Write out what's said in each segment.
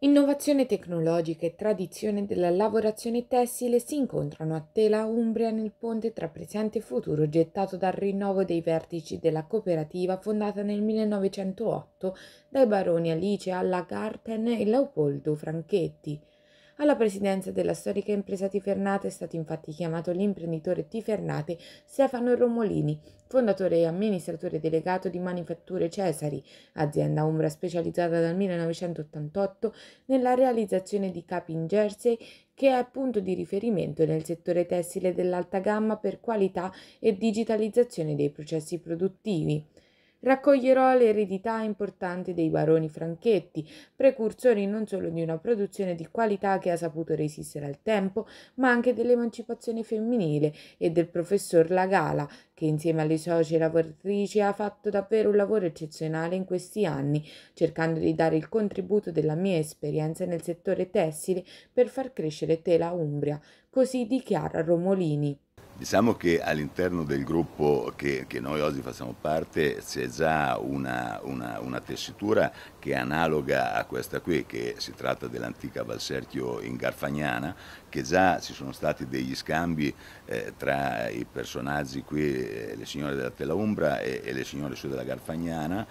Innovazione tecnologica e tradizione della lavorazione tessile si incontrano a Tela Umbria nel ponte tra presente e futuro gettato dal rinnovo dei vertici della cooperativa fondata nel 1908 dai baroni Alice Alla Garten e Leopoldo Franchetti. Alla presidenza della storica impresa Tifernate è stato infatti chiamato l'imprenditore Tifernate Stefano Romolini, fondatore e amministratore delegato di Manifatture Cesari, azienda umbra specializzata dal 1988 nella realizzazione di capi in jersey che è punto di riferimento nel settore tessile dell'alta gamma per qualità e digitalizzazione dei processi produttivi. Raccoglierò l'eredità importante dei baroni franchetti, precursori non solo di una produzione di qualità che ha saputo resistere al tempo, ma anche dell'emancipazione femminile e del professor Lagala, che insieme alle socie lavoratrici ha fatto davvero un lavoro eccezionale in questi anni, cercando di dare il contributo della mia esperienza nel settore tessile per far crescere tela umbria, così dichiara Romolini. Diciamo che all'interno del gruppo che, che, noi oggi facciamo parte c'è già una, una, una, tessitura che è analoga a questa qui, che si tratta dell'antica Valserchio in Garfagnana, che già ci sono stati degli scambi eh, tra i personaggi qui, eh, le signore della Tela Umbra e, e le signore su della Garfagnana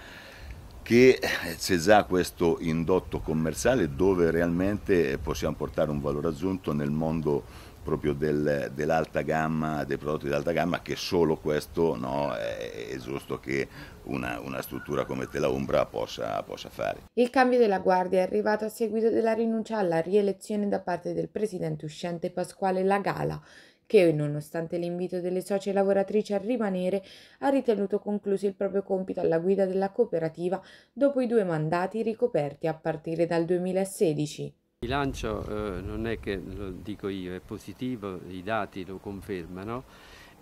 che eh, c'è già questo indotto commerciale dove realmente eh, possiamo portare un valore aggiunto nel mondo proprio del, dell'alta gamma, dei prodotti d'alta gamma, che solo questo no, è, è, giusto che una, una, struttura come Tela Umbra possa, possa fare. Il cambio della guardia è arrivato a seguito della rinuncia alla rielezione da parte del presidente uscente Pasquale Lagala, che nonostante l'invito delle socie lavoratrici a rimanere, ha ritenuto concluso il proprio compito alla guida della cooperativa dopo i due mandati ricoperti a partire dal 2016. Il bilancio eh, non è che lo dico io, è positivo, i dati lo confermano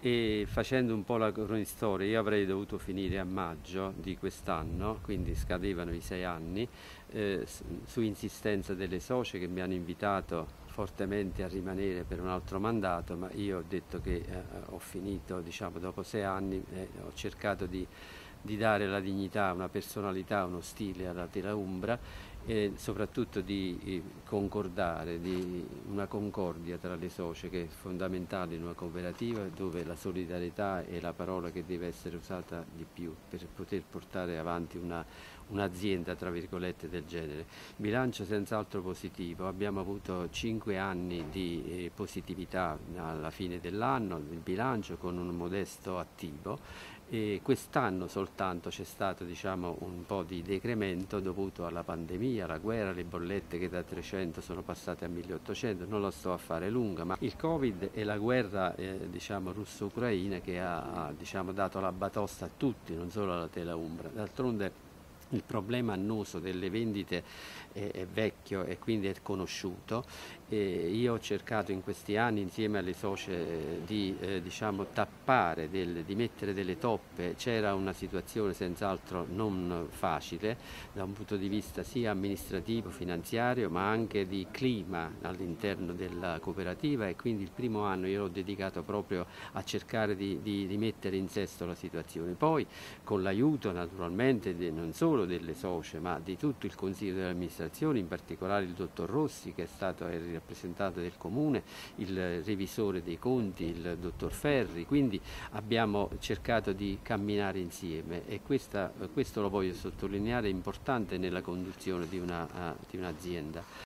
e facendo un po' la cronistoria io avrei dovuto finire a maggio di quest'anno, quindi scadevano i sei anni, eh, su insistenza delle socie che mi hanno invitato fortemente a rimanere per un altro mandato, ma io ho detto che eh, ho finito diciamo, dopo sei anni, eh, ho cercato di, di dare la dignità, una personalità, uno stile alla Tela Umbra e soprattutto di eh, concordare, di una concordia tra le socie che è fondamentale in una cooperativa dove la solidarietà è la parola che deve essere usata di più per poter portare avanti una, un'azienda tra virgolette del genere. Bilancio senz'altro positivo, abbiamo avuto 5 anni di eh, positività alla fine dell'anno del bilancio con un modesto attivo e quest'anno soltanto c'è stato diciamo, un po' di decremento dovuto alla pandemia pandemia, la guerra, le bollette che da 300 sono passate a 1800, non lo sto a fare lunga, ma il Covid e la guerra eh, diciamo, russo-ucraina che ha diciamo, dato la batosta a tutti, non solo alla tela umbra. D'altronde il problema annoso delle vendite è, è vecchio e quindi è conosciuto. E io ho cercato in questi anni insieme alle socie eh, di eh, diciamo, tappare, del, di mettere delle toppe, c'era una situazione senz'altro non facile da un punto di vista sia amministrativo, finanziario ma anche di clima all'interno della cooperativa e quindi il primo anno io l'ho dedicato proprio a cercare di, di, di mettere in sesto la situazione. Poi con l'aiuto naturalmente non solo solo delle socie ma di tutto il Consiglio dell'amministrazione, in particolare il dottor Rossi che è stato il rappresentante del Comune, il revisore dei conti, il dottor Ferri, quindi abbiamo cercato di camminare insieme e questa, questo lo voglio sottolineare è importante nella conduzione di eh, un'azienda.